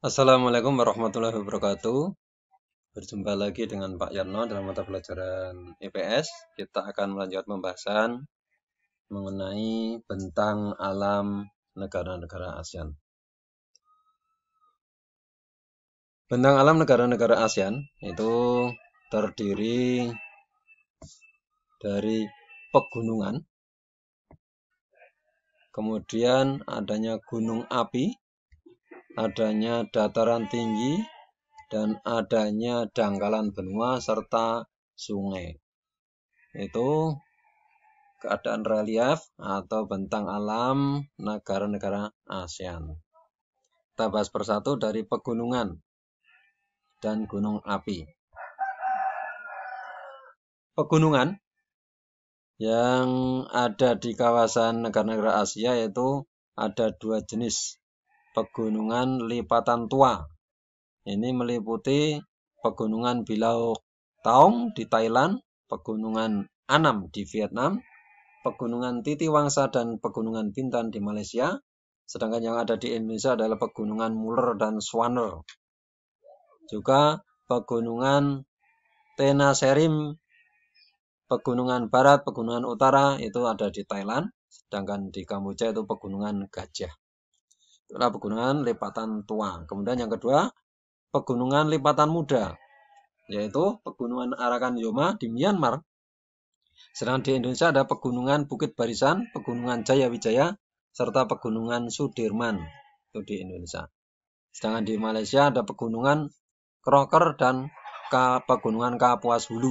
Assalamualaikum warahmatullahi wabarakatuh. Berjumpa lagi dengan Pak Yarno dalam mata pelajaran IPS. Kita akan melanjutkan pembahasan mengenai bentang alam negara-negara ASEAN. Bentang alam negara-negara ASEAN itu terdiri dari pegunungan, kemudian adanya gunung api, adanya dataran tinggi, dan adanya dangkalan benua serta sungai. Itu keadaan relief atau bentang alam negara-negara ASEAN. Kita bahas persatu dari pegunungan dan gunung api. Pegunungan yang ada di kawasan negara-negara Asia yaitu ada dua jenis Pegunungan Lipatan Tua. Ini meliputi Pegunungan Bilau Taung di Thailand, Pegunungan Anam di Vietnam, Pegunungan Titiwangsa dan Pegunungan Bintan di Malaysia. Sedangkan yang ada di Indonesia adalah Pegunungan Muller dan Swanel. Juga Pegunungan Tenaserim, Pegunungan Barat, Pegunungan Utara itu ada di Thailand. Sedangkan di Kamboja itu Pegunungan Gajah adalah pegunungan lipatan tua. Kemudian yang kedua, pegunungan lipatan muda, yaitu pegunungan Arakan Yoma di Myanmar. Sedangkan di Indonesia ada pegunungan Bukit Barisan, pegunungan Jayawijaya, serta pegunungan Sudirman itu di Indonesia. Sedangkan di Malaysia ada pegunungan Kroker dan pegunungan Kapuas Hulu.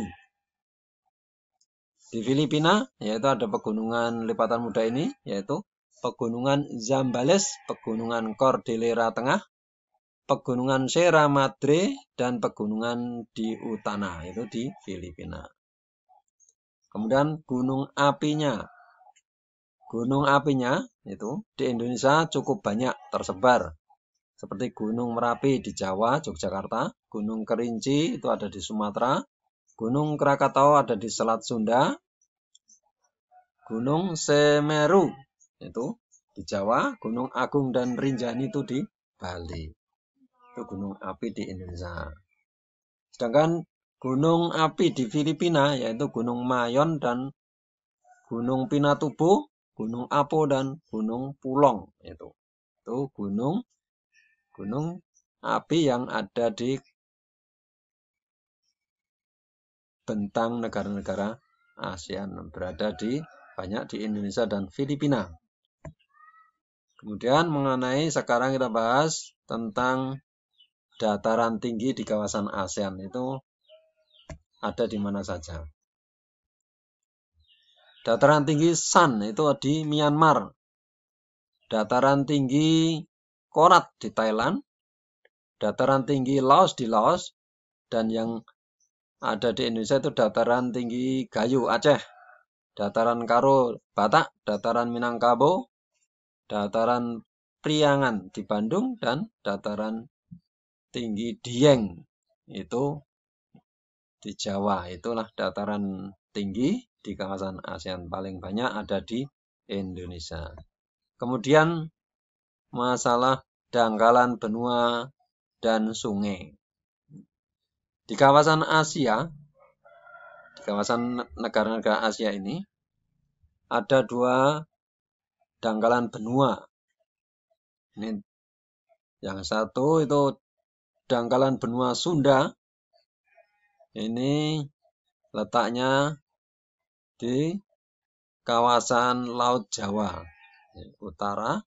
Di Filipina yaitu ada pegunungan lipatan muda ini yaitu Pegunungan Zambales, Pegunungan Cordillera Tengah, Pegunungan Sierra Madre, dan Pegunungan di Utana, itu di Filipina. Kemudian gunung apinya. Gunung apinya itu di Indonesia cukup banyak tersebar. Seperti Gunung Merapi di Jawa, Yogyakarta, Gunung Kerinci itu ada di Sumatera, Gunung Krakatau ada di Selat Sunda, Gunung Semeru itu di Jawa, Gunung Agung dan Rinjani itu di Bali. Itu gunung api di Indonesia. Sedangkan gunung api di Filipina yaitu Gunung Mayon dan Gunung Pinatubo, Gunung Apo dan Gunung Pulong itu. Itu gunung gunung api yang ada di bentang negara-negara ASEAN berada di banyak di Indonesia dan Filipina. Kemudian mengenai sekarang kita bahas tentang dataran tinggi di kawasan ASEAN itu ada di mana saja. Dataran tinggi San itu di Myanmar. Dataran tinggi Korat di Thailand. Dataran tinggi Laos di Laos. Dan yang ada di Indonesia itu dataran tinggi Gayu Aceh. Dataran Karo Batak. Dataran Minangkabau dataran Priangan di Bandung dan dataran tinggi Dieng itu di Jawa. Itulah dataran tinggi di kawasan ASEAN paling banyak ada di Indonesia. Kemudian masalah dangkalan benua dan sungai. Di kawasan Asia, di kawasan negara-negara Asia ini ada dua dangkalan benua. Ini yang satu itu dangkalan benua Sunda. Ini letaknya di kawasan Laut Jawa utara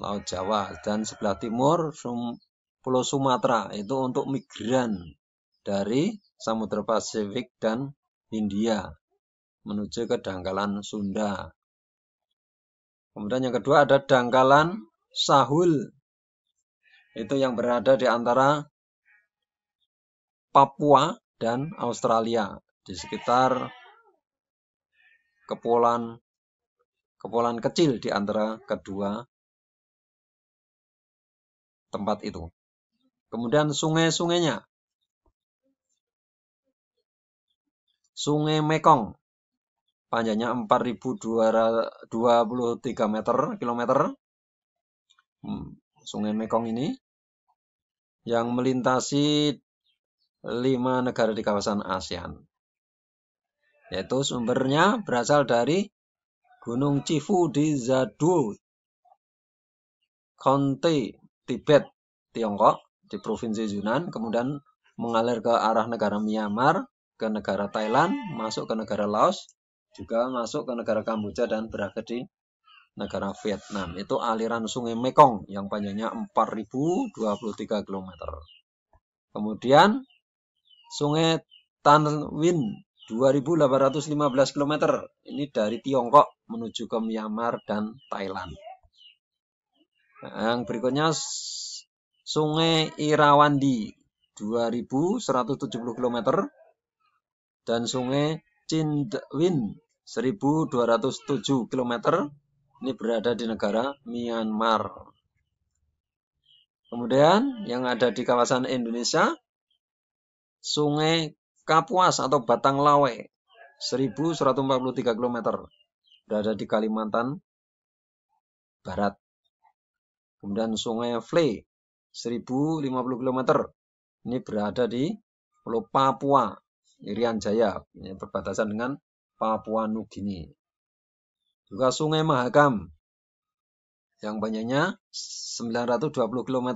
Laut Jawa dan sebelah timur Sum, Pulau Sumatera itu untuk migran dari Samudra Pasifik dan India menuju ke dangkalan Sunda. Kemudian yang kedua ada dangkalan sahul. Itu yang berada di antara Papua dan Australia di sekitar kepulauan kepulauan kecil di antara kedua tempat itu. Kemudian sungai-sungainya. Sungai Mekong panjangnya 4223 meter kilometer hmm, Sungai Mekong ini yang melintasi lima negara di kawasan ASEAN yaitu sumbernya berasal dari Gunung Cifu di Zadu, County, Tibet, Tiongkok, di Provinsi Yunnan, kemudian mengalir ke arah negara Myanmar, ke negara Thailand, masuk ke negara Laos, juga masuk ke negara Kamboja dan berakhir di negara Vietnam. Itu aliran sungai Mekong yang panjangnya 4023 km. Kemudian sungai Tanwin 2815 km. Ini dari Tiongkok menuju ke Myanmar dan Thailand. Yang berikutnya Sungai Irawandi 2170 km dan Sungai Chindwin. 1207 km ini berada di negara Myanmar. Kemudian yang ada di kawasan Indonesia Sungai Kapuas atau Batang Lawe 1143 km berada di Kalimantan Barat. Kemudian Sungai Fle 1050 km ini berada di Pulau Papua, Irian Jaya, ini berbatasan dengan Papua Nugini. Juga Sungai Mahakam yang banyaknya 920 km.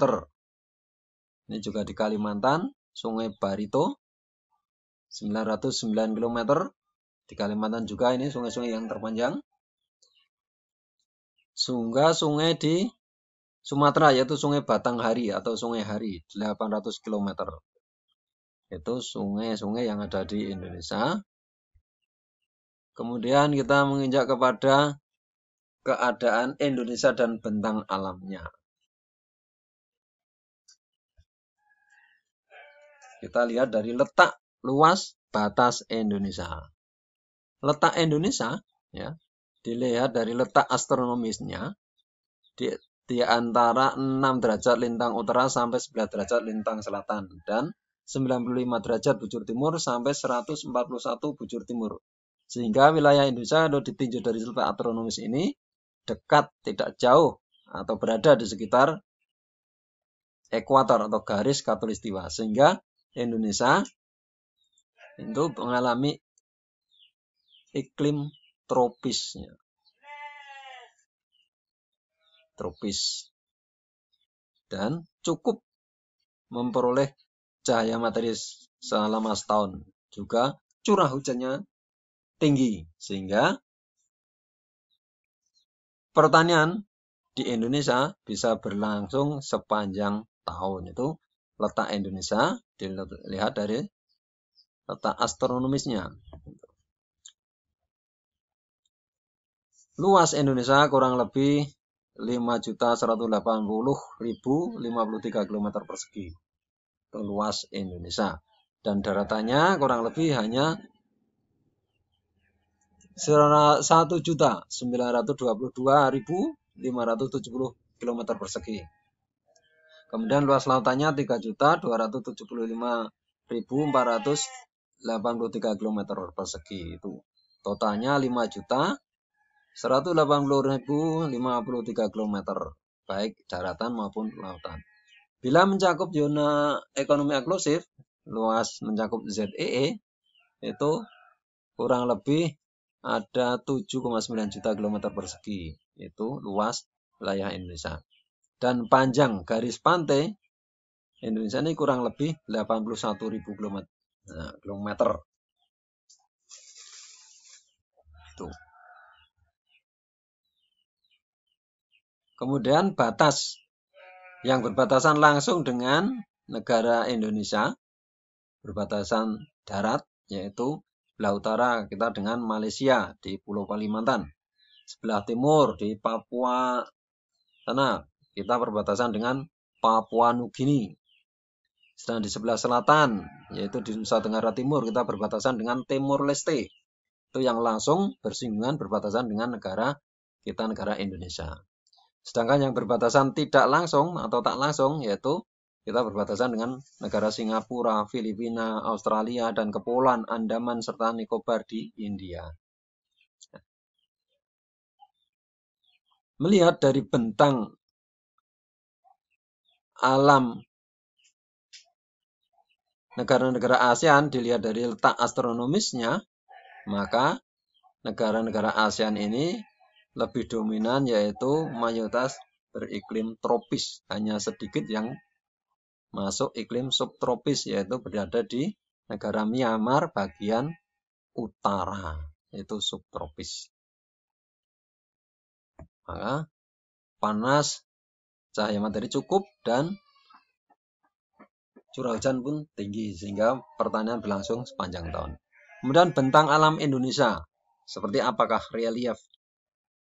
Ini juga di Kalimantan, Sungai Barito 909 km. Di Kalimantan juga ini sungai-sungai yang terpanjang. Sungga sungai di Sumatera yaitu Sungai Batanghari atau Sungai Hari 800 km. Itu sungai-sungai yang ada di Indonesia Kemudian kita menginjak kepada keadaan Indonesia dan bentang alamnya. Kita lihat dari letak luas batas Indonesia. Letak Indonesia ya dilihat dari letak astronomisnya di, di antara 6 derajat lintang utara sampai 11 derajat lintang selatan dan 95 derajat bujur timur sampai 141 bujur timur. Sehingga wilayah Indonesia yang ditinjau dari survei astronomis ini dekat, tidak jauh, atau berada di sekitar ekuator atau garis katulistiwa. Sehingga Indonesia itu mengalami iklim tropisnya. Tropis. Dan cukup memperoleh cahaya materi selama setahun. Juga curah hujannya tinggi. Sehingga pertanian di Indonesia bisa berlangsung sepanjang tahun. Itu letak Indonesia dilihat dari letak astronomisnya. Luas Indonesia kurang lebih 5.180.053 km persegi. luas Indonesia. Dan daratannya kurang lebih hanya 1.922.570 km persegi. Kemudian luas lautannya 3.275.483 km persegi itu. Totalnya lima juta baik daratan maupun lautan. Bila mencakup zona ekonomi eksklusif luas mencakup ZEE e, itu kurang lebih ada 7,9 juta kilometer persegi. Itu luas wilayah Indonesia. Dan panjang garis pantai Indonesia ini kurang lebih 81.000 km. Eh, kilometer. Itu. Kemudian batas yang berbatasan langsung dengan negara Indonesia berbatasan darat yaitu Sebelah utara kita dengan Malaysia di Pulau Kalimantan. Sebelah timur di Papua sana kita berbatasan dengan Papua Nugini. Sedang di sebelah selatan yaitu di Nusa Tenggara Timur kita berbatasan dengan Timor Leste. Itu yang langsung bersinggungan berbatasan dengan negara kita negara Indonesia. Sedangkan yang berbatasan tidak langsung atau tak langsung yaitu kita berbatasan dengan negara Singapura, Filipina, Australia, dan Kepulauan Andaman serta Nicobar di India. Melihat dari bentang alam negara-negara ASEAN dilihat dari letak astronomisnya, maka negara-negara ASEAN ini lebih dominan yaitu mayoritas beriklim tropis, hanya sedikit yang masuk iklim subtropis yaitu berada di negara Myanmar bagian utara itu subtropis. Maka panas cahaya matahari cukup dan curah hujan pun tinggi sehingga pertanian berlangsung sepanjang tahun. Kemudian bentang alam Indonesia seperti apakah relief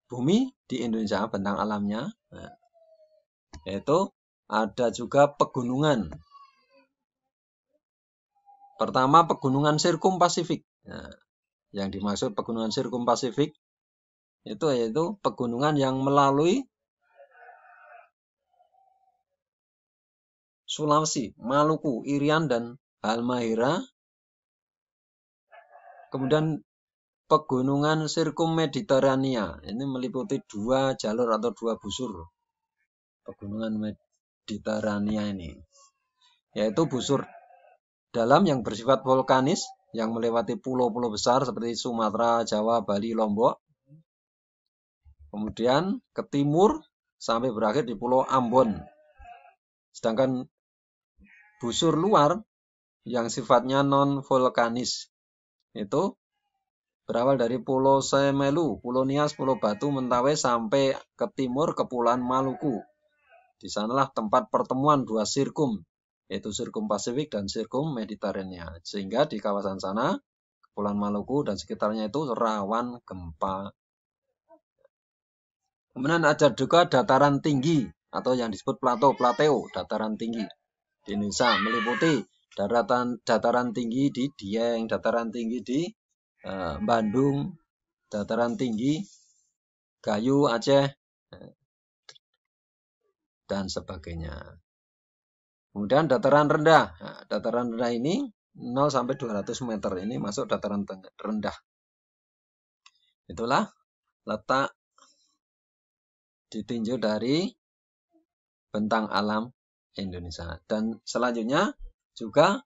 bumi di Indonesia bentang alamnya yaitu ada juga pegunungan. Pertama, pegunungan sirkum Nah, yang dimaksud pegunungan sirkum Pasifik itu yaitu pegunungan yang melalui Sulawesi, Maluku, Irian, dan Halmahera. Kemudian pegunungan sirkum Mediterania. Ini meliputi dua jalur atau dua busur. Pegunungan di Tarania ini, yaitu busur dalam yang bersifat vulkanis yang melewati pulau-pulau besar seperti Sumatera, Jawa, Bali, Lombok. Kemudian ke timur sampai berakhir di Pulau Ambon. Sedangkan busur luar yang sifatnya non vulkanis itu berawal dari Pulau Semelu, Pulau Nias, Pulau Batu, Mentawai sampai ke timur Kepulauan Maluku. Di sanalah tempat pertemuan dua sirkum, yaitu sirkum Pasifik dan sirkum Mediterania. Sehingga di kawasan sana, Kepulauan Maluku dan sekitarnya itu rawan gempa. Kemudian ada juga dataran tinggi atau yang disebut plato, plateo, dataran tinggi di Indonesia meliputi dataran dataran tinggi di Dieng, dataran tinggi di eh, Bandung, dataran tinggi Gayu Aceh, eh, dan sebagainya. Kemudian dataran rendah. Nah, dataran rendah ini 0 sampai 200 meter ini masuk dataran rendah. Itulah letak ditinjau dari bentang alam Indonesia. Dan selanjutnya juga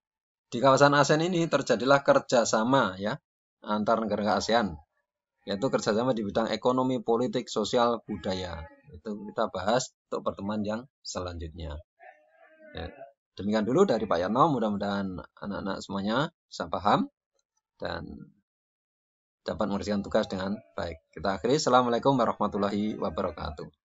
di kawasan ASEAN ini terjadilah kerjasama ya antar negara ASEAN, yaitu kerjasama di bidang ekonomi, politik, sosial, budaya. Itu kita bahas untuk pertemuan yang selanjutnya. Ya. Demikian dulu dari Pak Yano Mudah-mudahan anak-anak semuanya bisa paham dan dapat mengerjakan tugas dengan baik. Kita akhiri. Assalamualaikum warahmatullahi wabarakatuh.